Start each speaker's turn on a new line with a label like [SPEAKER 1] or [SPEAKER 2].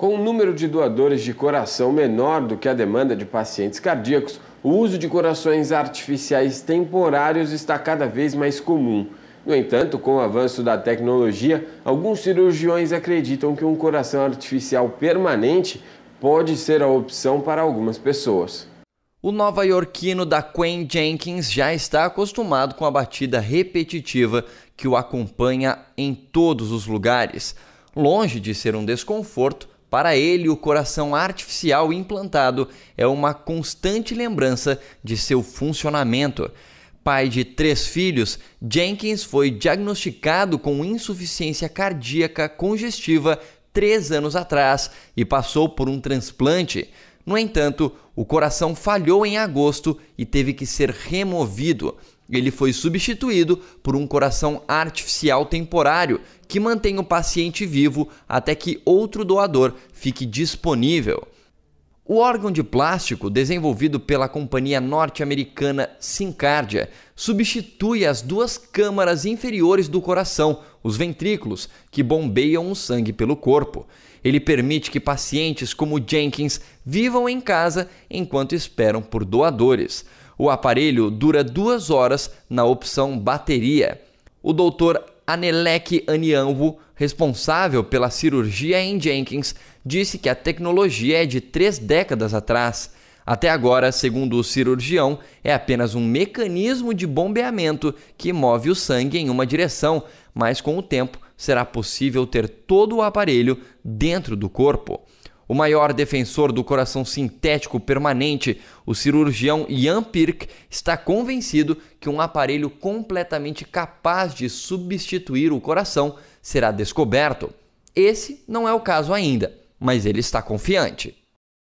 [SPEAKER 1] Com um número de doadores de coração menor do que a demanda de pacientes cardíacos, o uso de corações artificiais temporários está cada vez mais comum. No entanto, com o avanço da tecnologia, alguns cirurgiões acreditam que um coração artificial permanente pode ser a opção para algumas pessoas. O
[SPEAKER 2] nova-iorquino da Quen Jenkins já está acostumado com a batida repetitiva que o acompanha em todos os lugares. Longe de ser um desconforto, para ele, o coração artificial implantado é uma constante lembrança de seu funcionamento. Pai de três filhos, Jenkins foi diagnosticado com insuficiência cardíaca congestiva três anos atrás e passou por um transplante. No entanto, o coração falhou em agosto e teve que ser removido. Ele foi substituído por um coração artificial temporário que mantém o paciente vivo até que outro doador fique disponível. O órgão de plástico, desenvolvido pela companhia norte-americana Syncardia, substitui as duas câmaras inferiores do coração, os ventrículos, que bombeiam o sangue pelo corpo. Ele permite que pacientes como Jenkins vivam em casa enquanto esperam por doadores. O aparelho dura duas horas na opção bateria. O doutor Anelek Anianvo, responsável pela cirurgia em Jenkins, disse que a tecnologia é de três décadas atrás. Até agora, segundo o cirurgião, é apenas um mecanismo de bombeamento que move o sangue em uma direção, mas com o tempo será possível ter todo o aparelho dentro do corpo o maior defensor do coração sintético permanente, o cirurgião Jan Pirk, está convencido que um aparelho completamente capaz de substituir o coração será descoberto. Esse não é o caso ainda, mas ele está confiante.